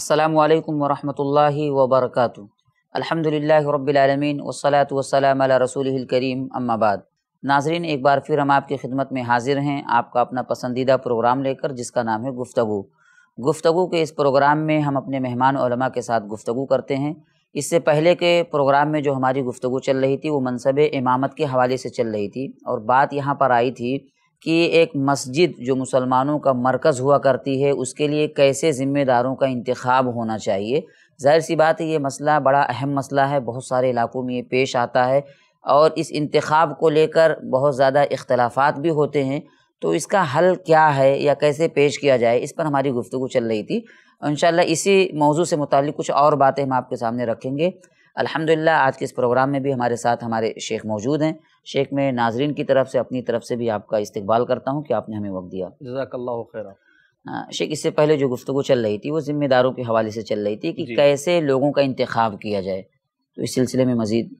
अल्लाम वरहमल वबरक अलहमदिल्ला रबालमीन वसलात वसलाम रसूल करीम अम्माबाद नाजरीन एक बार फिर हम आपकी खिदमत में हाजिर हैं आपका अपना पसंदीदा प्रोग्राम लेकर जिसका नाम है गुफ्तु गुफ्तु के इस प्रोग्राम में हम अपने मेहमान ओलमा के साथ गुफ्तु करते हैं इससे पहले के प्रोग्राम में जो हमारी गुफ्तु चल रही थी वो मनसब इमामत के हवाले से चल रही थी और बात यहाँ पर आई थी कि एक मस्जिद जो मुसलमानों का मरकज़ हुआ करती है उसके लिए कैसे ज़िम्मेदारों का इंतखब होना चाहिए जाहिर सी बात है ये मसला बड़ा अहम मसला है बहुत सारे इलाकों में ये पेश आता है और इस इंतखब को लेकर बहुत ज़्यादा इख्तलाफात भी होते हैं तो इसका हल क्या है या कैसे पेश किया जाए इस पर हमारी गुफ्तु चल रही थी इन इसी मौजू से मुतल कुछ और बातें हम आपके सामने रखेंगे अल्हम्दुलिल्लाह आज के इस प्रोग्राम में भी हमारे साथ हमारे शेख मौजूद हैं शेख में नाजरीन की तरफ से अपनी तरफ से भी आपका इस्तकबाल करता हूँ कि आपने हमें वक्त दिया जजाकल्ला खैर हाँ, शेख इससे पहले जो गुफ्तु चल रही थी वो ज़िम्मेदारों के हवाले से चल रही थी कि कैसे लोगों का इंतखब किया जाए तो इस सिलसिले में मज़ीद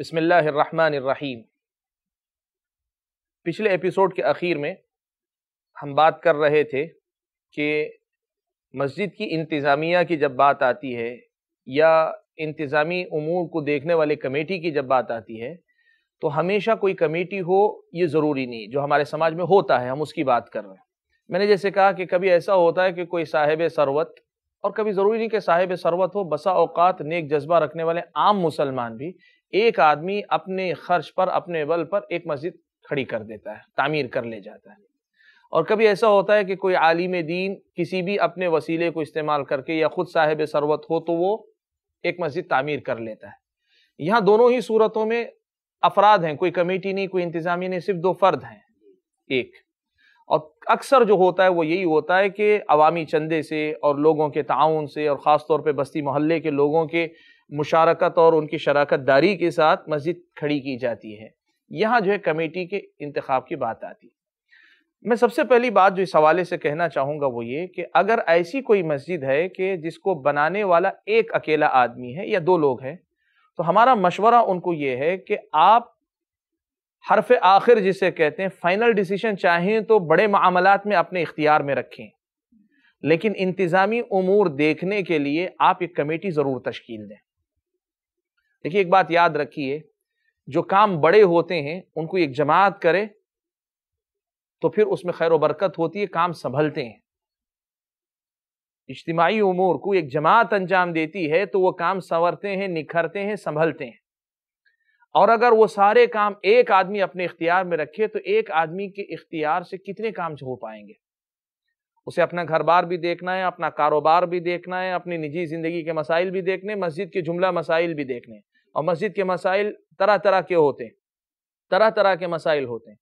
बसमीम पिछले एपिसोड के अखीर में हम बात कर रहे थे कि मस्जिद की इंतज़ामिया की जब बात आती है या इंतज़ामी अमूर को देखने वाले कमेटी की जब बात आती है तो हमेशा कोई कमेटी हो ये ज़रूरी नहीं जो हमारे समाज में होता है हम उसकी बात कर रहे हैं मैंने जैसे कहा कि कभी ऐसा होता है कि कोई साहिब सरवत और कभी ज़रूरी नहीं कि साहिब सरवत हो बसा अवकात नेक जज्बा रखने वाले आम मुसलमान भी एक आदमी अपने खर्च पर अपने बल पर एक मस्जिद खड़ी कर देता है तामीर कर ले जाता है और कभी ऐसा होता है कि कोई आलिम दीन किसी भी अपने वसीले को इस्तेमाल करके या ख़ुद साहिब सरवत हो तो वो एक मस्जिद तामीर कर लेता है यहाँ दोनों ही सूरतों में अफराद हैं कोई कमेटी नहीं कोई इंतजामी नहीं सिर्फ दो फर्द हैं एक और अक्सर जो होता है वो यही होता है कि अवामी चंदे से और लोगों के ताउन से और ख़ास तौर पर बस्ती मोहल्ले के लोगों के मुशारकत और उनकी शराकत दारी के साथ मस्जिद खड़ी की जाती है यहाँ जो है कमेटी के इंतखब की बात आती है मैं सबसे पहली बात जो इस हवाले से कहना चाहूँगा वो ये कि अगर ऐसी कोई मस्जिद है कि जिसको बनाने वाला एक अकेला आदमी है या दो लोग हैं तो हमारा मशवरा उनको ये है कि आप हरफ आखिर जिसे कहते हैं फाइनल डिसीजन चाहें तो बड़े मामला में अपने इख्तियार में रखें लेकिन इंतज़ामी अमूर देखने के लिए आप एक कमेटी ज़रूर तश्कील दें देखिए एक बात याद रखिए जो काम बड़े होते हैं उनको एक जमात करे तो फिर उसमें खैर बरकत होती है काम संभलते हैं इज्तमाही उमूर को एक जमात अंजाम देती है तो वह काम संवरते हैं निखरते हैं संभलते हैं और अगर वो सारे काम एक आदमी अपने इख्तियार में रखे तो एक आदमी के इख्तियार से कितने काम हो पाएंगे उसे अपना घर बार भी देखना है अपना कारोबार भी देखना है अपनी निजी ज़िंदगी के मसाइल भी देखने मस्जिद के जुमला मसाइल भी देखने और मस्जिद के मसाइल तरह तरह के होते हैं तरह तरह के मसाइल होते हैं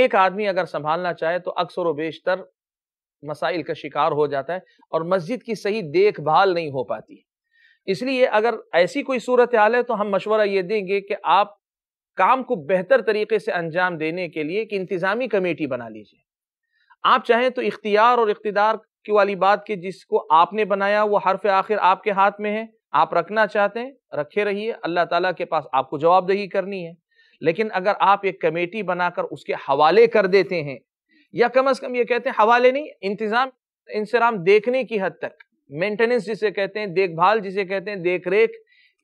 एक आदमी अगर संभालना चाहे तो अक्सर व बेशतर मसाइल का शिकार हो जाता है और मस्जिद की सही देखभाल नहीं हो पाती है इसलिए अगर ऐसी कोई सूरत हाल है तो हम मशवरा ये देंगे कि आप काम को बेहतर तरीके से अंजाम देने के लिए कि इंतज़ामी कमेटी बना लीजिए आप चाहें तो इख्तियार और इकतदार की वाली बात कि जिसको आपने बनाया वो हरफ आखिर आपके हाथ में है आप रखना चाहते हैं रखे रहिए अल्लाह ताला के पास आपको जवाबदेही करनी है लेकिन अगर आप एक कमेटी बनाकर उसके हवाले कर देते हैं या कम अज कम ये कहते हैं हवाले नहीं इंतजाम इंसराम देखने की हद तक मेंटेनेंस जिसे कहते हैं देखभाल जिसे कहते हैं देख रेख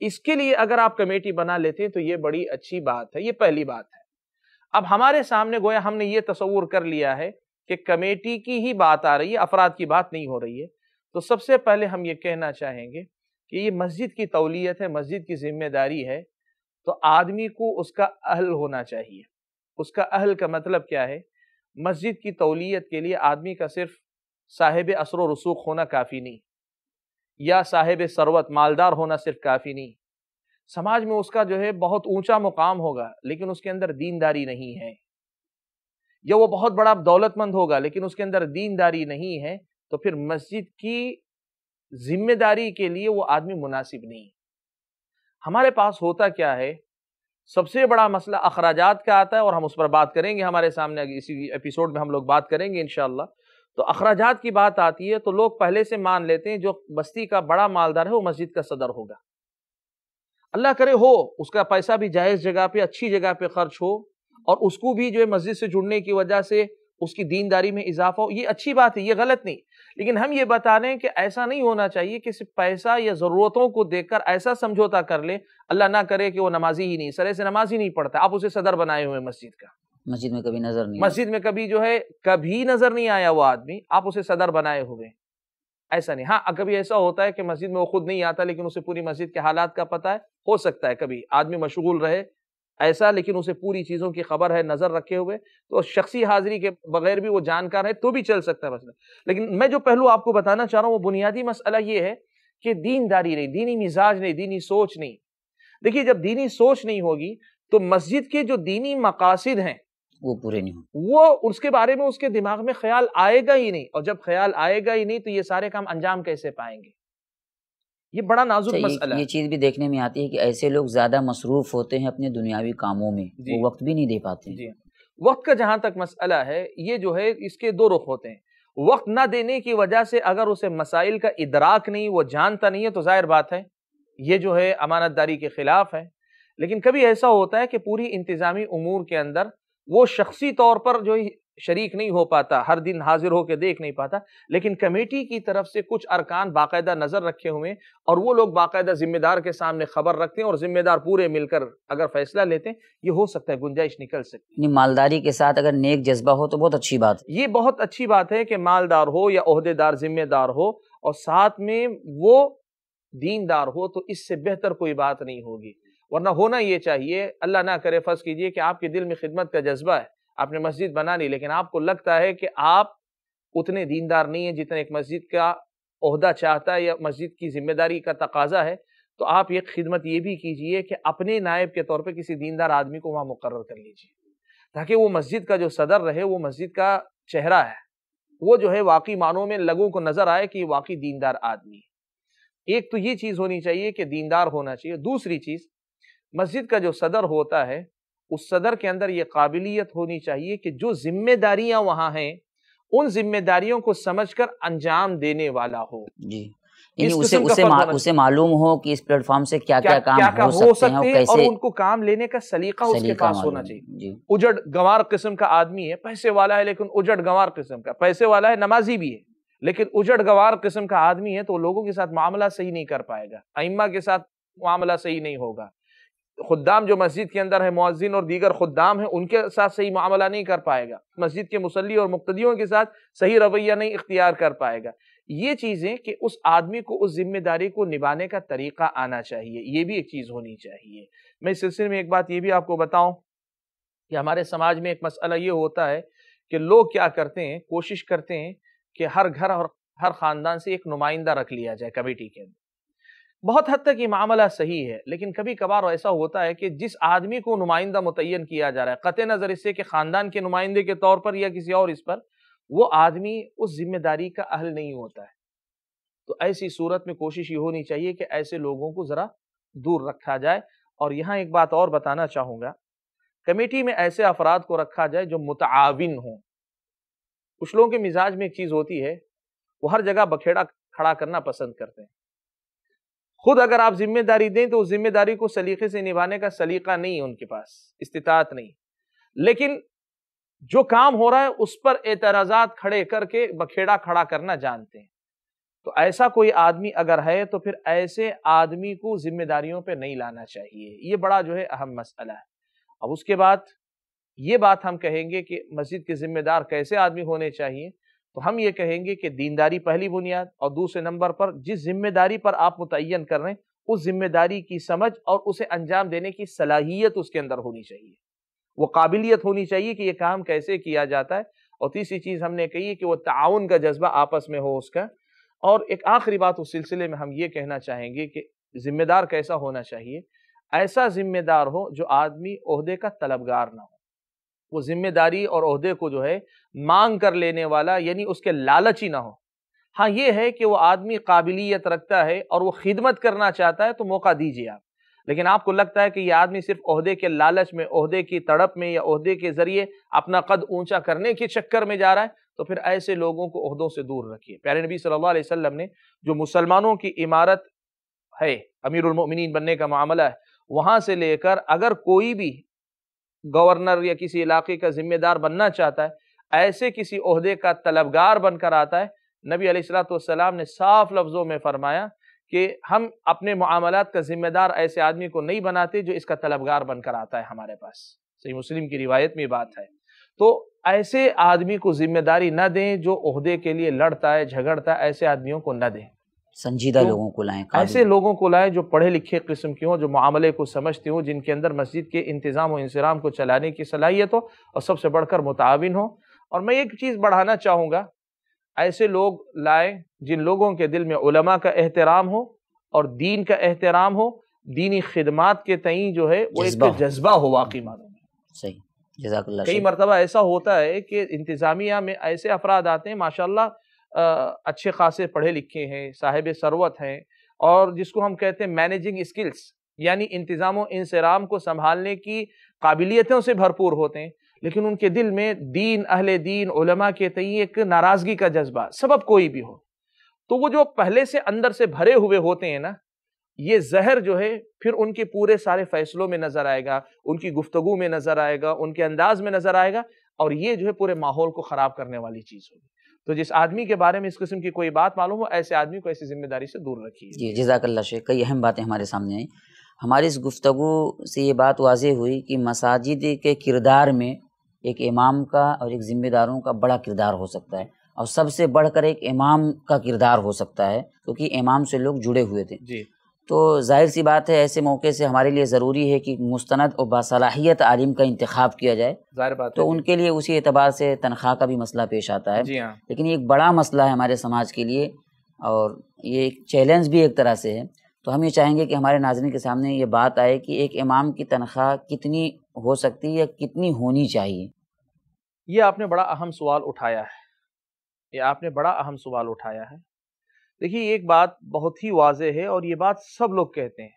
इसके लिए अगर आप कमेटी बना लेते हैं तो ये बड़ी अच्छी बात है ये पहली बात है अब हमारे सामने गोया हमने ये तस्वूर कर लिया है कि कमेटी की ही बात आ रही है अफराद की बात नहीं हो रही है तो सबसे पहले हम ये कहना चाहेंगे कि ये मस्जिद की तौलीत है मस्जिद की जिम्मेदारी है तो आदमी को उसका अहल होना चाहिए उसका अहल का मतलब क्या है मस्जिद की तौलीत के लिए आदमी का सिर्फ साहेब असर रसूख होना काफ़ी नहीं या साहेब सरवत मालदार होना सिर्फ काफ़ी नहीं समाज में उसका जो है बहुत ऊंचा मुकाम होगा लेकिन उसके अंदर दीनदारी नहीं है या वो बहुत बड़ा दौलतमंद होगा लेकिन उसके अंदर दीनदारी नहीं है तो फिर मस्जिद की जिम्मेदारी के लिए वो आदमी मुनासिब नहीं हमारे पास होता क्या है सबसे बड़ा मसला अखराज का आता है और हम उस पर बात करेंगे हमारे सामने इसी एपिसोड में हम लोग बात करेंगे इन तो अखराज की बात आती है तो लोग पहले से मान लेते हैं जो बस्ती का बड़ा मालदार है वो मस्जिद का सदर होगा अल्लाह करे हो उसका पैसा भी जायज़ जगह पे अच्छी जगह पे खर्च हो और उसको भी जो है मस्जिद से जुड़ने की वजह से उसकी दीनदारी में इजाफा हो ये अच्छी बात है ये गलत नहीं लेकिन हम ये बता रहे हैं कि ऐसा नहीं होना चाहिए कि सिर्फ पैसा या ज़रूरतों को देखकर ऐसा समझौता कर ले अल्लाह ना करे कि वो नमाजी ही नहीं सरे से नमाज ही नहीं पढ़ता आप उसे सदर बनाए हुए मस्जिद का मस्जिद में कभी नजर नहीं मस्जिद में कभी जो है कभी नजर नहीं आया वो आदमी आप उसे सदर बनाए हुए ऐसा नहीं हाँ कभी ऐसा होता है कि मस्जिद में वो खुद नहीं आता लेकिन उसे पूरी मस्जिद के हालात का पता है हो सकता है कभी आदमी मशगूल रहे ऐसा लेकिन उसे पूरी चीज़ों की खबर है नज़र रखे हुए तो शख्सी हाजिरी के बगैर भी वो जानकार है तो भी चल सकता है मसला लेकिन मैं जो पहलू आपको बताना चाह रहा हूँ वो बुनियादी मसला ये है कि दीनदारी नहीं दीनी मिजाज नहीं दीनी सोच नहीं देखिए जब दीनी सोच नहीं होगी तो मस्जिद के जो दीनी मकासद हैं वो पूरे नहीं वो उसके बारे में उसके दिमाग में ख्याल आएगा ही नहीं और जब ख्याल आएगा ही नहीं तो ये सारे काम अंजाम कैसे पाएंगे ये बड़ा नाजुक अच्छा, मसला है ये चीज़ भी देखने में आती है कि ऐसे लोग ज़्यादा मसरूफ़ होते हैं अपने दुनियावी कामों में वो वक्त भी नहीं दे पाते वक्त का जहां तक मसला है ये जो है इसके दो रुख होते हैं वक्त ना देने की वजह से अगर उसे मसाइल का इदराक नहीं वो जानता नहीं है तो ज़ाहिर बात है ये जो है अमानतदारी के ख़िलाफ़ है लेकिन कभी ऐसा होता है कि पूरी इंतज़ामी अमूर के अंदर वो शख्सी तौर पर जो शरीक नहीं हो पाता हर दिन हाजिर होकर देख नहीं पाता लेकिन कमेटी की तरफ से कुछ अरकान बाकायदा नज़र रखे हुए और वो लोग बाकायदा जिम्मेदार के सामने खबर रखते हैं और जिम्मेदार पूरे मिलकर अगर फैसला लेते हैं ये हो सकता है गुंजाइश निकल सकती है मालदारी के साथ अगर नेक जज्बा हो तो बहुत अच्छी बात ये बहुत अच्छी बात है कि मालदार हो या अहदेदार जिम्मेदार हो और साथ में वो दीनदार हो तो इससे बेहतर कोई बात नहीं होगी वरना होना ये चाहिए अल्लाह ना करे फर्ज कीजिए कि आपके दिल में खिदमत का जज्बा है आपने मस्जिद बना ली लेकिन आपको लगता है कि आप उतने दीनदार नहीं हैं जितने एक मस्जिद का अहदा चाहता है या मस्जिद की जिम्मेदारी का तकाजा है तो आप एक खिदमत ये भी कीजिए कि अपने नायब के तौर पर किसी दीनदार आदमी को वहाँ मुकर कर लीजिए ताकि वो मस्जिद का जो सदर रहे वो मस्जिद का चेहरा है वो जो है वाकई मानों में लोगों को नज़र आए कि ये वाकई दीनदार आदमी है एक तो ये चीज़ होनी चाहिए कि दीनदार होना चाहिए दूसरी चीज़ मस्जिद का जो सदर होता है उस सदर के अंदर ये काबिलियत होनी चाहिए कि जो जिम्मेदारियां वहां हैं उन जिम्मेदारियों को समझकर अंजाम देने वाला हो जी उसे उसे मा, उसे मालूम हो कि इस प्लेटफॉर्म से क्या क्या, क्या काम क्या, क्या हो, हो सकते, हैं कैसे और उनको काम लेने का सलीका, सलीका उसके पास होना चाहिए उजड़ गंवार किस्म का आदमी है पैसे वाला है लेकिन उजड़ गंवार किस्म का पैसे वाला है नमाजी भी है लेकिन उजड़ गंवार किस्म का आदमी है तो लोगों के साथ मामला सही नहीं कर पाएगा अइमा के साथ मामला सही नहीं होगा खुदाम जो मस्जिद के अंदर है मुआजिन और दीगर खुदाम है उनके साथ सही मामला नहीं कर पाएगा मस्जिद के मुसली और मुख्तियों के साथ सही रवैया नहीं इख्तियार कर पाएगा ये चीज़ें कि उस आदमी को उस जिम्मेदारी को निभाने का तरीका आना चाहिए ये भी एक चीज़ होनी चाहिए मैं इस सिलसिले में एक बात ये भी आपको बताऊँ कि हमारे समाज में एक मसला ये होता है कि लोग क्या करते हैं कोशिश करते हैं कि हर घर और हर ख़ानदान से एक नुमाइंदा रख लिया जाए कमेटी के अंदर बहुत हद तक ये मामला सही है लेकिन कभी कभार ऐसा होता है कि जिस आदमी को नुमाइंदा मुतन किया जा रहा है क़त नज़र इससे कि ख़ानदान के नुमाइंदे के तौर पर या किसी और इस पर वो आदमी उस जिम्मेदारी का अहल नहीं होता है तो ऐसी सूरत में कोशिश ये होनी चाहिए कि ऐसे लोगों को ज़रा दूर रखा जाए और यहाँ एक बात और बताना चाहूँगा कमेटी में ऐसे अफराद को रखा जाए जो मुताविन हों कुछ लोगों के मिजाज में एक चीज़ होती है वो हर जगह बखेड़ा खड़ा करना पसंद करते हैं खुद अगर आप जिम्मेदारी दें तो उस जिम्मेदारी को सलीके से निभाने का सलीका नहीं है उनके पास इस्तात नहीं लेकिन जो काम हो रहा है उस पर एतराजात खड़े करके बखेड़ा खड़ा करना जानते हैं तो ऐसा कोई आदमी अगर है तो फिर ऐसे आदमी को जिम्मेदारियों पे नहीं लाना चाहिए ये बड़ा जो है अहम मसला है अब उसके बाद ये बात हम कहेंगे कि मस्जिद के ज़िम्मेदार कैसे आदमी होने चाहिए तो हम ये कहेंगे कि दीनदारी पहली बुनियाद और दूसरे नंबर पर जिस जिम्मेदारी पर आप मुतन कर रहे हैं उस जिम्मेदारी की समझ और उसे अंजाम देने की सलाहियत उसके अंदर होनी चाहिए वो काबिलियत होनी चाहिए कि ये काम कैसे किया जाता है और तीसरी चीज़ हमने कही है कि वह ताउन का जज्बा आपस में हो उसका और एक आखिरी बात उस सिलसिले में हम ये कहना चाहेंगे कि जिम्मेदार कैसा होना चाहिए ऐसा जिम्मेदार हो जो आदमी अहदे का तलबगार ना हो वो जिम्मेदारी और अहदे को जो है मांग कर लेने वाला यानी उसके लालच ही ना हो हाँ ये है कि वो आदमी काबिलियत रखता है और वो खिदमत करना चाहता है तो मौका दीजिए आप लेकिन आपको लगता है कि ये आदमी सिर्फ अहदे के लालच में अहदे की तड़प में या अहदे के ज़रिए अपना कद ऊंचा करने के चक्कर में जा रहा है तो फिर ऐसे लोगों को अहदों से दूर रखिए प्यारे नबी सल्लल्लाहु अलैहि वसल्लम ने जो मुसलमानों की इमारत है अमीरमिन बनने का मामला है वहाँ से लेकर अगर कोई भी गवर्नर या किसी इलाके का जिम्मेदार बनना चाहता है ऐसे किसी अहदे का तलबगार बनकर आता है नबी अलैहिस्सलाम ने साफ लफ्ज़ों में फरमाया कि हम अपने मामलत का जिम्मेदार ऐसे आदमी को नहीं बनाते जो इसका तलबगार बनकर आता है हमारे पास सही मुस्लिम की रिवायत में बात है तो ऐसे आदमी को जिम्मेदारी न दें जो अहदे के लिए लड़ता है झगड़ता है ऐसे आदमियों को न दें संजीदा तो लोगों को लाएं ऐसे लोगों को लाएं जो पढ़े लिखे किस्म के हों जो मामले को समझते हों जिनके अंदर मस्जिद के इंतज़ाम और इंसराम को चलाने की सलाहियत हो और सबसे बढ़कर मुताविन हो और मैं एक चीज़ बढ़ाना चाहूँगा ऐसे लोग लाएं जिन लोगों के दिल में उलमा का एहतराम हो और दीन का एहतराम हो दीनी खिदमत के तई जो है वो एक जज्बा हो वाकई मानो सही कई मरतबा ऐसा होता है कि इंतज़ामिया में ऐसे अफराद आते हैं माशाल्लाह अच्छे खासे पढ़े लिखे हैं साहिब सरवत हैं और जिसको हम कहते हैं मैनेजिंग स्किल्स यानी इंतज़ाम इंसराम को संभालने की काबिलियतों से भरपूर होते हैं लेकिन उनके दिल में दीन अहल दीन उलमा के तई एक नाराज़गी का जज्बा सबब कोई भी हो तो वो जो पहले से अंदर से भरे हुए होते हैं ना ये जहर जो है फिर उनके पूरे सारे फैसलों में नज़र आएगा उनकी गुफ्तगु में नज़र आएगा उनके अंदाज में नज़र आएगा और ये जो है पूरे माहौल को ख़राब करने वाली चीज़ होगी तो जिस आदमी के बारे में इस किस्म की कोई बात मालूम हो ऐसे आदमी को ऐसी जिम्मेदारी से दूर रखिए जी जजाकल्ला शेख कई अहम बातें हमारे सामने आई हमारी इस गुफ्तगु से ये बात वाज हुई कि मसाजिद के किरदार में एक इमाम का और एक ज़िम्मेदारों का बड़ा किरदार हो सकता है और सबसे बढ़कर एक इमाम का किरदार हो सकता है क्योंकि इमाम से लोग जुड़े हुए थे तो जाहिर सी बात है ऐसे मौके से हमारे लिए ज़रूरी है कि मुस्ंद और बासलाहियत आलिम का इंतखब किया जाए जाहिर बात तो उनके लिए उसी एतबार से तनख्वाह का भी मसला पेश आता है हाँ। लेकिन एक बड़ा मसला है हमारे समाज के लिए और ये एक चैलेंज भी एक तरह से है तो हम ये चाहेंगे कि हमारे नाजरन के सामने ये बात आए कि एक इमाम की तनख्वाह कितनी हो सकती है कितनी होनी चाहिए यह आपने बड़ा अहम सवाल उठाया है ये आपने बड़ा अहम सवाल उठाया है देखिए एक बात बहुत ही वाज है और ये बात सब लोग कहते हैं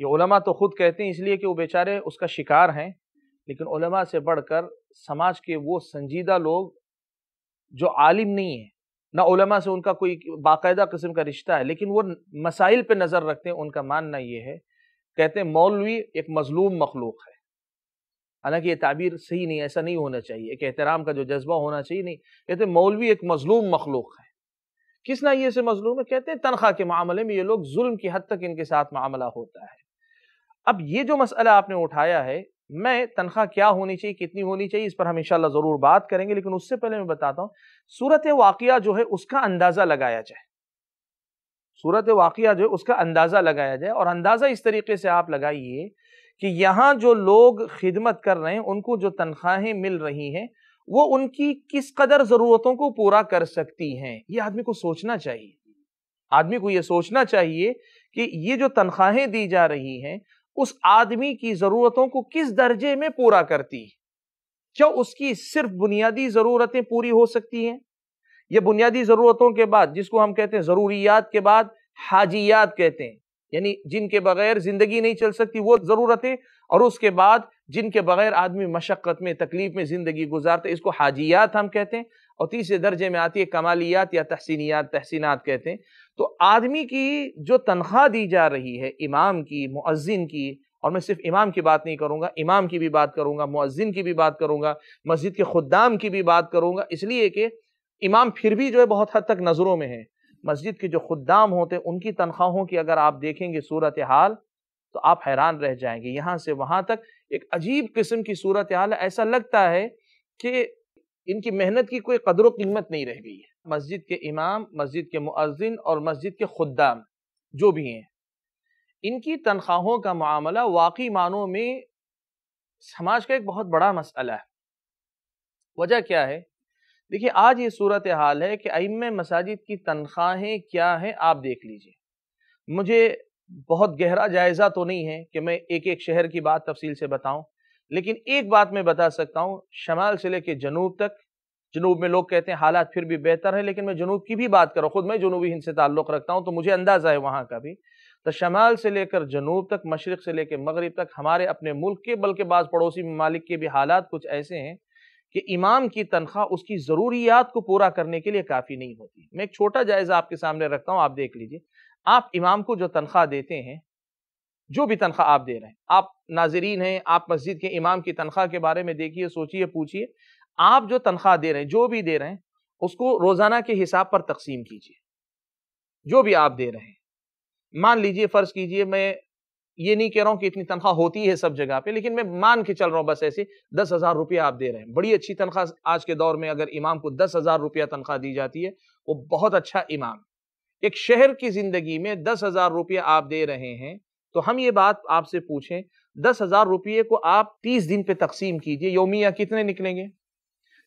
ये उलमा तो खुद कहते हैं इसलिए कि वो बेचारे उसका शिकार हैं लेकिन उलमा से बढ़कर समाज के वो संजीदा लोग जो आलिम नहीं है ना उलमा से उनका कोई बाकायदा किस्म का रिश्ता है लेकिन वो मसाइल पे नज़र रखते हैं उनका मानना ये है कहते हैं मौलवी एक मजलूम मखलूक है हालांकि ये ताबीर सही नहीं ऐसा नहीं होना चाहिए एक एहतराम का जो जज्बा होना चाहिए नहीं कहते मौलवी एक मजलूम मखलूक है किस नाइये से मजलूम है कहते हैं तनख्वाह के मामले में ये लोग जुल्म की हद तक इनके साथ मामला होता है अब ये जो मसला आपने उठाया है मैं तनख्वाह क्या होनी चाहिए कितनी होनी चाहिए इस पर हम इंशाल्लाह ज़रूर बात करेंगे लेकिन उससे पहले मैं बताता हूँ सूरत वाक़ जो है उसका अंदाज़ा लगाया जाए सूरत वाक़ जो है उसका अंदाज़ा लगाया जाए और अंदाज़ा इस तरीके से आप लगाइए कि यहाँ जो लोग खिदमत कर रहे हैं उनको जो तनख्वाहें मिल रही हैं वो उनकी किस कदर ज़रूरतों को पूरा कर सकती हैं ये आदमी को सोचना चाहिए आदमी को ये सोचना चाहिए कि ये जो तनख्वाहें दी जा रही हैं उस आदमी की ज़रूरतों को किस दर्जे में पूरा करती है क्या उसकी सिर्फ बुनियादी ज़रूरतें पूरी हो सकती हैं या बुनियादी ज़रूरतों के बाद जिसको हम कहते हैं ज़रूरियात के बाद हाजियात कहते हैं यानी जिनके बगैर ज़िंदगी नहीं चल सकती वो ज़रूरतें और उसके बाद जिनके बगैर आदमी मशक्क़त में तकलीफ़ में ज़िंदगी गुजारते इसको हाजियात हम कहते हैं और तीसरे दर्जे में आती है कमालियात या तहसीनियात तहसीनात कहते हैं तो आदमी की जो तनख्वाह दी जा रही है इमाम की मुअज़िन की और मैं सिर्फ इमाम की बात नहीं करूँगा इमाम की भी बात करूँगा मुअज़िन की भी बात करूँगा मस्जिद के खुदाम की भी बात करूँगा इसलिए कि इमाम फिर भी जो है बहुत हद तक नज़रों में है मस्जिद के जो खुदाम होते हैं उनकी तनख्वाहों की अगर आप देखेंगे सूरत हाल तो आप हैरान रह जाएंगे यहाँ से वहाँ तक एक अजीब किस्म की सूरत हाल ऐसा लगता है कि इनकी मेहनत की कोई कदर कीमत नहीं रह गई है मस्जिद के इमाम मस्जिद के मुअजिन और मस्जिद के खुदाम जो भी हैं इनकी तनख्वाहों का मामला वाकई मानों में समाज का एक बहुत बड़ा मसला है वजह क्या है देखिए आज ये सूरत हाल है कि अम मसाजिद की तनख्वाहें क्या हैं आप देख लीजिए मुझे बहुत गहरा जायज़ा तो नहीं है कि मैं एक एक शहर की बात तफसील से बताऊं लेकिन एक बात मैं बता सकता हूं शमाल से लेकर जनूब तक जनूब में लोग कहते हैं हालात फिर भी बेहतर है लेकिन मैं जनूब की भी बात करूँ खुद मैं जनूबी हिंद से ताल्लुक़ रखता हूँ तो मुझे अंदाज़ा है वहाँ का भी तो शमाल से लेकर जनूब तक मशरक़ से लेकर मगरब तक हमारे अपने मुल्क के बल्कि बाज़ पड़ोसी ममालिक के भी हालात कुछ ऐसे हैं कि इमाम की तनख्वाह उसकी ज़रूरियात को पूरा करने के लिए काफ़ी नहीं होती मैं एक छोटा जायज़ा आपके सामने रखता हूँ आप देख लीजिए आप इमाम को जो तनख्वाह देते हैं जो भी तनख्वाह आप दे रहे हैं आप नाजरीन हैं आप मस्जिद के इमाम की तनख्वाह के बारे में देखिए सोचिए पूछिए आप जो तनख्वाह दे रहे हैं जो भी दे रहे हैं उसको रोज़ाना के हिसाब पर तकसीम कीजिए जो भी आप दे रहे हैं मान लीजिए फ़र्ज़ कीजिए मैं ये नहीं कह रहा हूँ कि इतनी तनख्वाह होती है सब जगह पे लेकिन मैं मान के चल रहा हूँ बस ऐसे दस हजार रुपया आप दे रहे हैं बड़ी अच्छी तनख्वाह आज के दौर में अगर इमाम को दस हजार रुपया तनख्वाह दी जाती है वो बहुत अच्छा इमाम एक शहर की जिंदगी में दस हजार रुपया आप दे रहे हैं तो हम ये बात आपसे पूछें दस हजार रुपये को आप तीस दिन पे तकसीम कीजिए योमिया कितने निकलेंगे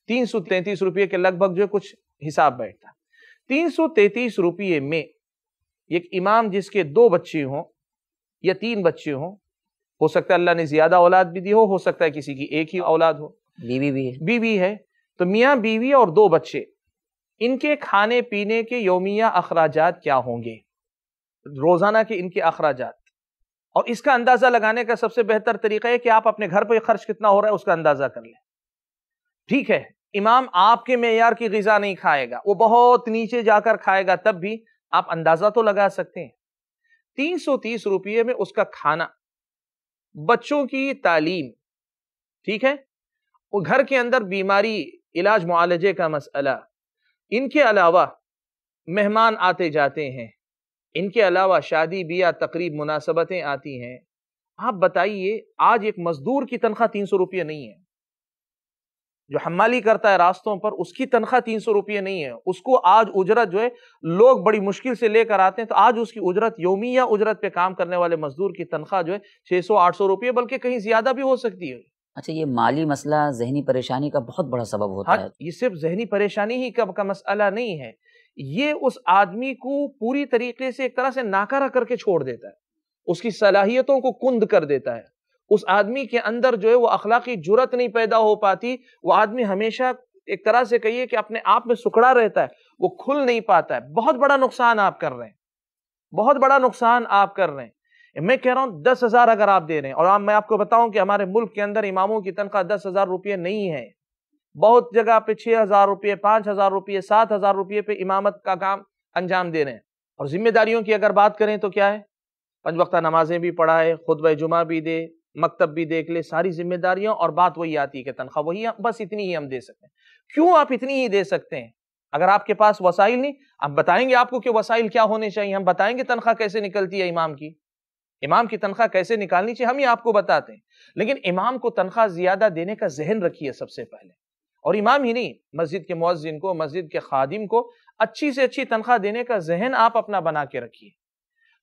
तीन सौ तैंतीस रुपये के लगभग जो कुछ हिसाब बैठता तीन सौ तैंतीस रुपये में एक इमाम जिसके दो बच्चे हों या तीन बच्चे हों हो सकता है अल्लाह ने ज्यादा औलाद भी दी हो हो सकता है किसी की एक ही औलाद हो बीवी भी है बीवी है तो मियाँ बीवी और दो बच्चे इनके खाने पीने के योमिया अखराज क्या होंगे रोज़ाना के इनके अखराज और इसका अंदाज़ा लगाने का सबसे बेहतर तरीका है कि आप अपने घर पर खर्च कितना हो रहा है उसका अंदाज़ा कर लें ठीक है इमाम आपके मैार की गज़ा नहीं खाएगा वो बहुत नीचे जाकर खाएगा तब भी आप अंदाज़ा तो लगा सकते हैं तीन सौ तीस रुपये में उसका खाना बच्चों की तालीम ठीक है वो घर के अंदर बीमारी इलाज मुआलजे का मसला इनके अलावा मेहमान आते जाते हैं इनके अलावा शादी बिया तकरीब मुनासबतें आती हैं आप बताइए आज एक मजदूर की तनख्वाह तीन सौ रुपये नहीं है जो हमाली करता है रास्तों पर उसकी तनख्वाह तीन सौ रुपये नहीं है उसको आज उजरत जो है लोग बड़ी मुश्किल से लेकर आते हैं तो आज उसकी उजरत योमी या उजरत पे काम करने वाले मजदूर की तनख्वाह जो है छः सौ आठ सौ रुपये बल्कि कहीं ज्यादा भी हो सकती है अच्छा ये माली मसला जहनी परेशानी का बहुत बड़ा सबब होता हाँ, है ये सिर्फ जहनी परेशानी ही का मसला नहीं है ये उस आदमी को पूरी तरीके से एक तरह से नाकारा करके छोड़ देता है उसकी सलाहियतों को कुंद कर देता है उस आदमी के अंदर जो है वो अखलाकी जुरत नहीं पैदा हो पाती वो आदमी हमेशा एक तरह से कहिए कि अपने आप में सुखड़ा रहता है वो खुल नहीं पाता है बहुत बड़ा नुकसान आप कर रहे हैं बहुत बड़ा नुकसान आप कर रहे हैं मैं कह रहा हूं दस हज़ार अगर आप दे रहे हैं और आप मैं आपको बताऊं कि हमारे मुल्क के अंदर इमामों की तनख्वाह दस हज़ार रुपये नहीं है बहुत जगह पे छह हज़ार रुपये पांच हज़ार रुपये सात हज़ार रुपये पे इमामत का काम अंजाम दे रहे हैं और जिम्मेदारियों की अगर बात करें तो क्या है पंच वक्ता नमाजें भी पढ़ाए खुद जुमा भी दे मकतब भी देख ले सारी जिम्मेदारियां और बात वही आती है कि तनख्वाह वही है बस इतनी ही हम दे सकते हैं क्यों आप इतनी ही दे सकते हैं अगर आपके पास वसाइल नहीं हम बताएंगे आपको कि वसाइल क्या होने चाहिए हम बताएंगे तनख्वाह कैसे निकलती है इमाम की इमाम की तनख्वाह कैसे निकालनी चाहिए हम ही आपको बताते हैं लेकिन इमाम को तनख्वाह ज़्यादा देने का जहन रखिए सबसे पहले और इमाम ही नहीं मस्जिद के मुआजिन को मस्जिद के खादिम को अच्छी से अच्छी तनख्वाह देने का जहन आप अपना बना के रखिए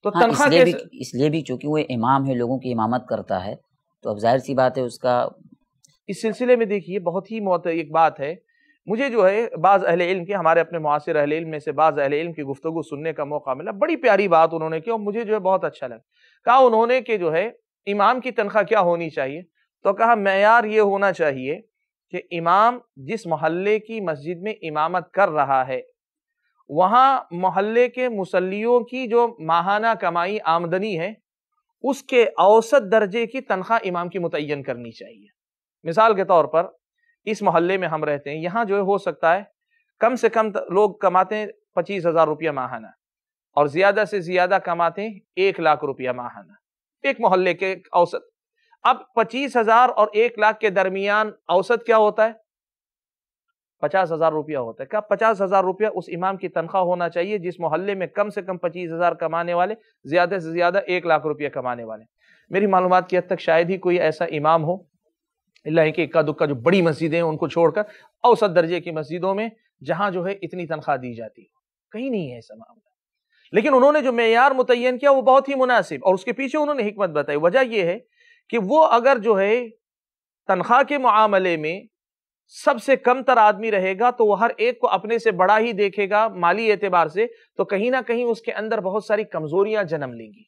तो हाँ, इसलिए भी इसलिए भी चूंकि वो इमाम है लोगों की इमामत करता है तो अब जाहिर सी बात है उसका इस सिलसिले में देखिए बहुत ही मौत एक बात है मुझे जो है बाज़ अहले इल्म के हमारे अपने मुआसर अहले इल्म में से बाज़ अहले इल्म की गुफ्तु सुनने का मौका मिला बड़ी प्यारी बात उन्होंने की और मुझे जो है बहुत अच्छा लगा कहा उन्होंने कि जो है इमाम की तनख्वाह क्या होनी चाहिए तो कहा मैार ये होना चाहिए कि इमाम जिस मोहल्ले की मस्जिद में इमामत कर रहा है वहाँ मोहल्ले के मुसलियों की जो माहाना कमाई आमदनी है उसके औसत दर्जे की तनख्वाह इमाम की मुतन करनी चाहिए मिसाल के तौर पर इस मोहल्ले में हम रहते हैं यहाँ जो हो सकता है कम से कम लोग कमाते हैं पच्चीस हज़ार रुपया माहाना और ज़्यादा से ज़्यादा कमाते हैं एक लाख रुपया माहाना एक मोहल्ले के औसत अब पच्चीस हज़ार और एक लाख के दरमियान औसत क्या होता है पचास हज़ार रुपया होता है क्या पचास हज़ार रुपया उस इमाम की तनख्वाह होना चाहिए जिस मोहल्ले में कम से कम पच्चीस हज़ार कमाने वाले ज़्यादा से ज़्यादा एक लाख रुपया कमाने वाले मेरी मालूम की हद तक शायद ही कोई ऐसा इमाम हो अल्लाह के इक्का दुक्का जो बड़ी मस्जिदें हैं उनको छोड़कर औसत दर्जे की मस्जिदों में जहाँ जो है इतनी तनख्वाह दी जाती हो कहीं नहीं है ऐसा मामला लेकिन उन्होंने जो मैार मुतन किया वो बहुत ही मुनासिब और उसके पीछे उन्होंने हमत बताई वजह यह है कि वो अगर जो है तनख्वाह के मामले में सबसे तर आदमी रहेगा तो वह हर एक को अपने से बड़ा ही देखेगा माली एतबार से तो कहीं ना कहीं उसके अंदर बहुत सारी कमजोरियां जन्म लेंगी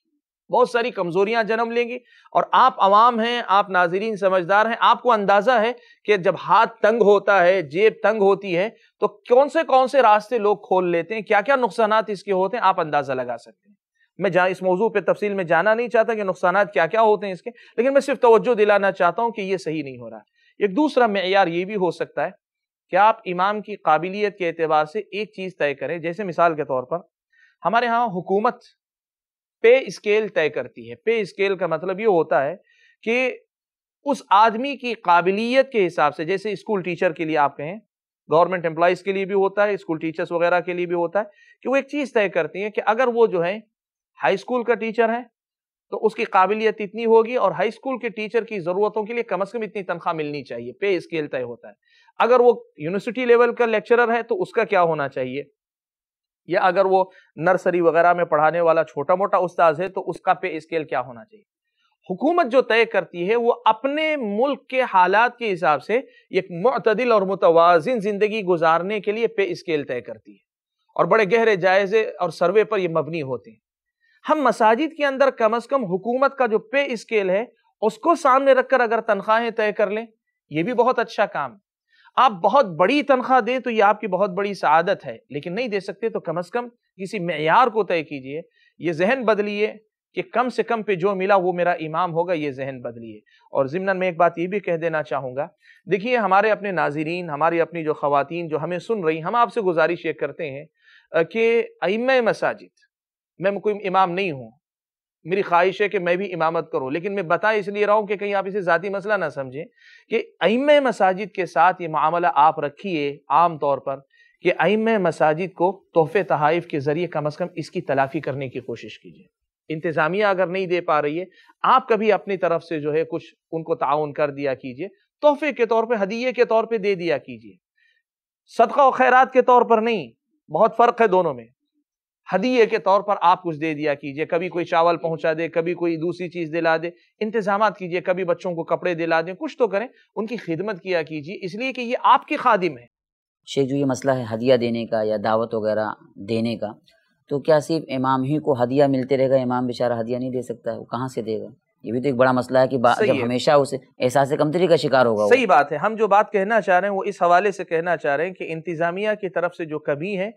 बहुत सारी कमजोरियां जन्म लेंगी और आप आवाम हैं आप नाजरीन समझदार हैं आपको अंदाजा है कि जब हाथ तंग होता है जेब तंग होती है तो कौन से कौन से रास्ते लोग खोल लेते हैं क्या क्या नुकसान इसके होते हैं आप अंदाजा लगा सकते हैं मैं जा इस मौजू पर तफसील में जाना नहीं चाहता कि नुकसान क्या क्या होते हैं इसके लेकिन मैं सिर्फ तोज्जो दिलाना चाहता हूँ कि ये सही नहीं हो रहा है एक दूसरा मैार ये भी हो सकता है कि आप इमाम की काबिलियत के अतबार से एक चीज़ तय करें जैसे मिसाल के तौर पर हमारे यहाँ हुकूमत पे स्केल तय करती है पे स्केल का मतलब ये होता है कि उस आदमी की काबिलियत के हिसाब से जैसे स्कूल टीचर के लिए आप कहें गवर्नमेंट एम्प्लॉज़ के लिए भी होता है स्कूल टीचर्स वगैरह के लिए भी होता है कि वो एक चीज़ तय करती है कि अगर वो जो है हाई स्कूल का टीचर है तो उसकी काबिलियत इतनी होगी और हाई स्कूल के टीचर की ज़रूरतों के लिए कम से कम इतनी तनख्वाह मिलनी चाहिए पे स्केल तय होता है अगर वो यूनिवर्सिटी लेवल का लेक्चरर है तो उसका क्या होना चाहिए या अगर वो नर्सरी वगैरह में पढ़ाने वाला छोटा मोटा उस्ताद है तो उसका पे स्केल क्या होना चाहिए हुकूमत जो तय करती है वो अपने मुल्क के हालात के हिसाब से एक मतदिल और मुतवाजन ज़िंदगी गुजारने के लिए पे स्केल तय करती है और बड़े गहरे जायजे और सर्वे पर यह मबनी होते हैं हम मसाजिद के अंदर कम अज़ कम हुकूमत का जो पे स्केल है उसको सामने रखकर अगर तनख्वाहें तय कर लें यह भी बहुत अच्छा काम है आप बहुत बड़ी तनख्वाह दें तो ये आपकी बहुत बड़ी सआदत है लेकिन नहीं दे सकते तो कम अज़ कम किसी मैार को तय कीजिए ये जहन बदलिए कि कम से कम पे जो मिला वो मेरा इमाम होगा ये जहन बदलिए और ज़िमन में एक बात ये भी कह देना चाहूँगा देखिए हमारे अपने नाजरीन हमारी अपनी जो ख़वातीन जो हमें सुन रही हम आपसे गुजारिश ये करते हैं कि अम मसाजिद मैं कोई इमाम नहीं हूँ मेरी ख्वाहिश है कि मैं भी इमामत करूँ लेकिन मैं बता इसलिए रहा हूँ कि कहीं आप इसे ज़ाती मसला ना समझें कि अम मसाजिद के साथ ये मामला आप रखिए आम तौर पर कि अम मसाजिद को तोहफ़े तहाइफ के ज़रिए कम अज़ कम इसकी तलाफ़ी करने की कोशिश कीजिए इंतज़ामिया अगर नहीं दे पा रही है आप कभी अपनी तरफ से जो है कुछ उनको ताउन कर दिया कीजिए तोहफे के तौर पर हदीये के तौर पर दे दिया कीजिए सदका व खैरात के तौर पर नहीं बहुत फ़र्क है दोनों में हदीये के तौर पर आप कुछ दे दिया कीजिए कभी कोई चावल पहुंचा दे कभी कोई दूसरी चीज़ दिला दे इंतजाम कीजिए कभी बच्चों को कपड़े दिला दें कुछ तो करें उनकी खिदमत किया कीजिए इसलिए कि ये आपके खादिम है शेख जो ये मसला है हदिया देने का या दावत वगैरह देने का तो क्या सिर्फ इमाम ही को हदिया मिलते रहेगा इमाम बेचारा हदिया नहीं दे सकता वो कहाँ से देगा ये भी तो एक बड़ा मसला है कि जब हमेशा उसे एहसास कमतरी का शिकार होगा सही बात है हम जो बात कहना चाह रहे हैं वो इस हवाले से कहना चाह रहे हैं कि इंतजामिया की तरफ से जो कमी है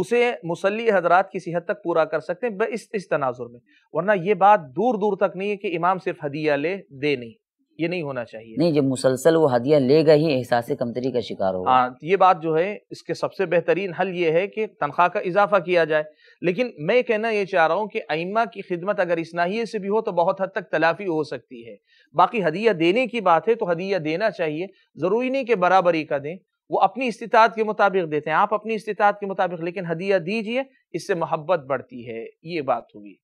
उसे मुसली हजरात किसी हद तक पूरा कर सकते हैं इस इस तनाजुर में वरना ये बात दूर दूर तक नहीं है कि इमाम सिर्फ हदिया ले दे नहीं ये नहीं होना चाहिए नहीं जब मुसलसल वो हदिया लेगा ही एहसास कमतरी का शिकार होगा हाँ ये बात जो है इसके सबसे बेहतरीन हल ये है कि तनख्वाह का इजाफा किया जाए लेकिन मैं कहना ये चाह रहा हूँ कि अइमा की खिदमत अगर इस से भी हो तो बहुत हद तक तलाफी हो सकती है बाकी हदिया देने की बात है तो हदिया देना चाहिए ज़रूरी नहीं कि बराबरी का दें वो अपनी इस्तात के मुताबिक देते हैं आप अपनी इस्तात के मुताबिक लेकिन हदिया दीजिए इससे मोहब्बत बढ़ती है ये बात होगी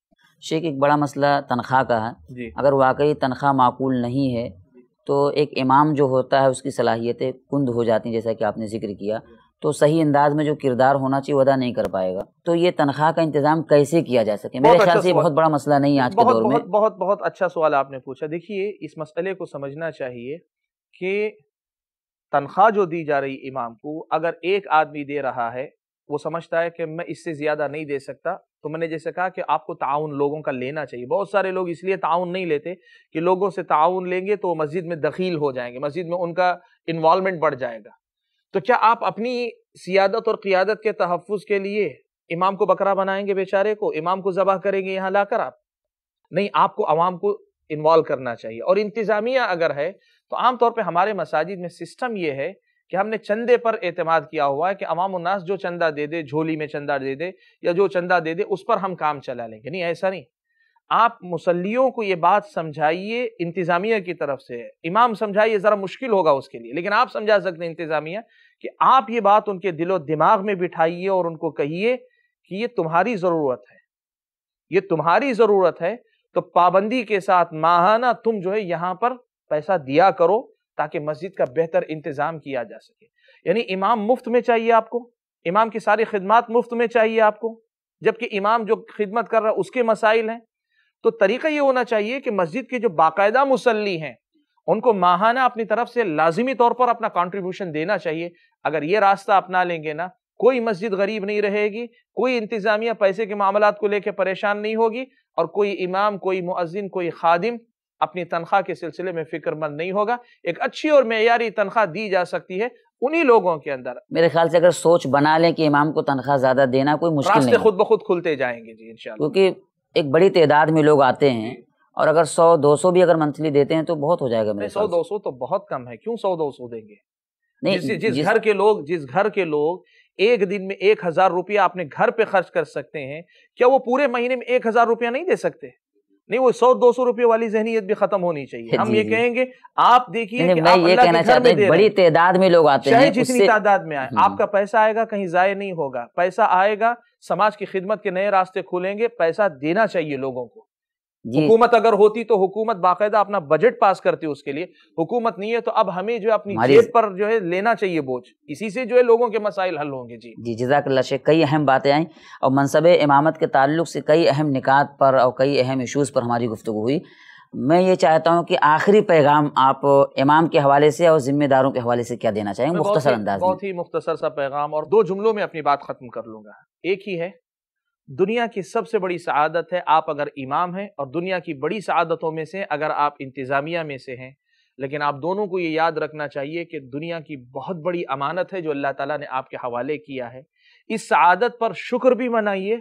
शेख एक बड़ा मसला तनख्वाह का है अगर वाकई तनख्वाह माकूल नहीं है तो एक इमाम जो होता है उसकी सलाहियतें कुंद हो जाती हैं जैसा कि आपने जिक्र किया तो सही अंदाज में जो किरदार होना चाहिए अदा नहीं कर पाएगा तो ये तनख्वाह का इंतजाम कैसे किया जा सके मेरे अच्छा ख्याल से बहुत बड़ा मसला नहीं आज के दौर में बहुत बहुत अच्छा सवाल आपने पूछा देखिए इस मसले को समझना चाहिए कि तनख्वाह जो दी जा रही इमाम को अगर एक आदमी दे रहा है वो समझता है कि मैं इससे ज़्यादा नहीं दे सकता तो मैंने जैसे कहा कि आपको ताउन लोगों का लेना चाहिए बहुत सारे लोग इसलिए ताउन नहीं लेते कि लोगों से ताउन लेंगे तो मस्जिद में दखील हो जाएंगे मस्जिद में उनका इन्वॉलमेंट बढ़ जाएगा तो क्या आप अपनी सियादत और क़ियादत के तहफ़ के लिए इमाम को बकरा बनाएंगे बेचारे को इमाम को जबह करेंगे यहाँ लाकर आप नहीं आपको आवाम को इन्वॉल्व करना चाहिए और इंतज़ामिया अगर है तो आमतौर पर हमारे मसाजिद में सिस्टम ये है कि हमने चंदे पर अतमाद किया हुआ है कि अवाम उन्नास जो चंदा दे दे झोली में चंदा दे दे या जो चंदा दे दे उस पर हम काम चला लेंगे नहीं ऐसा नहीं आप मुसलियों को ये बात समझाइए इंतज़ामिया की तरफ से इमाम समझाइए ज़रा मुश्किल होगा उसके लिए लेकिन आप समझा सकते हैं इंतज़ामिया कि आप ये बात उनके दिलो दिमाग में बिठाइए और उनको कहिए कि ये तुम्हारी ज़रूरत है ये तुम्हारी ज़रूरत है तो पाबंदी के साथ माहाना तुम जो है यहाँ पर पैसा दिया करो ताकि मस्जिद का बेहतर इंतज़ाम किया जा सके यानी इमाम मुफ्त में चाहिए आपको इमाम की सारी खिदमत मुफ्त में चाहिए आपको जबकि इमाम जो खिदमत कर रहा है उसके मसाइल हैं तो तरीका ये होना चाहिए कि मस्जिद के जो बाकायदा मुसल्ली हैं उनको माहाना अपनी तरफ से लाजमी तौर पर अपना कॉन्ट्रीब्यूशन देना चाहिए अगर ये रास्ता अपना लेंगे ना कोई मस्जिद गरीब नहीं रहेगी कोई इंतज़ामिया पैसे के मामला को लेकर परेशान नहीं होगी और कोई इमाम कोई मुआजिन कोई खादिम अपनी तनख्वाह के सिलसिले में फिक्रमंद नहीं होगा एक अच्छी और मैारी तनख्वाह दी जा सकती है उन्हीं लोगों के अंदर मेरे ख्याल से अगर सोच बना लें कि इमाम को तनख्वाह ज़्यादा देना कोई मुश्किल नहीं खुद ब खुद खुलते जाएंगे जी इंशाल्लाह क्योंकि एक बड़ी तादाद में लोग आते हैं और अगर सौ दो सौ भी अगर मंथली देते हैं तो बहुत हो जाएगा मेरे सौ दो सौ तो बहुत कम है क्यों सौ दो सौ देंगे नहीं जिस, जिस, जिस घर के लोग जिस घर के लोग एक दिन में एक हजार रुपया अपने घर पे खर्च कर सकते हैं क्या वो पूरे महीने में एक हजार रुपया नहीं दे सकते नहीं वो सौ दो सौ रुपये वाली जहनीत भी खत्म होनी चाहिए हाँ हम ये कहेंगे आप देखिए मैं ये कहना चाहता हूँ बड़ी तादाद में लोग आते हैं जितनी तादाद में आए हम्म। आपका पैसा आएगा कहीं जाये नहीं होगा पैसा आएगा समाज की खिदमत के नए रास्ते खुलेंगे पैसा देना चाहिए लोगों को हुकूमत अगर होती तो हुकूमत बाकायदा अपना बजट पास करती उसके लिए हुकूमत नहीं है तो अब हमें जो है अपनी जेब पर जो है लेना चाहिए बोझ इसी से जो है लोगों के मसाइल हल होंगे जी जी जजाक लशे कई अहम बातें आई और मनसब इमामत के ताल्लुक से कई अहम निकात पर और कई अहम इशूज़ पर हमारी गुफ्तु हुई मैं ये चाहता हूँ कि आखिरी पैगाम आप इमाम के हवाले से और जिम्मेदारों के हवाले से क्या देना चाहेंगे मुख्तसर अंदाज बहुत ही मुख्तसर सा पैगाम और दो जुमलों में अपनी बात खत्म कर लूंगा एक ही है दुनिया की सबसे बड़ी शहादत है आप अगर इमाम हैं और दुनिया की बड़ी शहादतों में से अगर आप इंतज़ामिया में से हैं लेकिन आप दोनों को ये याद रखना चाहिए कि दुनिया की बहुत बड़ी अमानत है जो अल्लाह ताला ने आपके हवाले किया है इस सआदत पर शुक्र भी मनाइए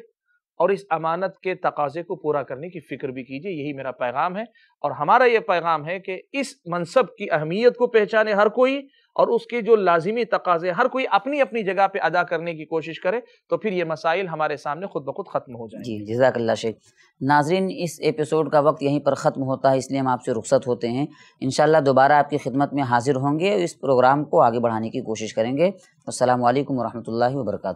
और इस अमानत के तकाजे को पूरा करने की फ़िक्र भी कीजिए यही मेरा पैगाम है और हमारा ये पैगाम है कि इस मनसब की अहमियत को पहचाने हर कोई और उसके जो लाजिमी तकाजे हर कोई अपनी अपनी जगह पे अदा करने की कोशिश करे तो फिर ये मसाइल हमारे सामने खुद ब खुद ख़त्म हो जाए जी जजाकल्ला शेख नाजरीन इस एपिसोड का वक्त यहीं पर ख़त्म होता है इसलिए हम आपसे रुख्सत होते हैं इन दोबारा आपकी खिदमत में हाजिर होंगे और इस प्रोग्राम को आगे बढ़ाने की कोशिश करेंगे असल वरहमल वर्का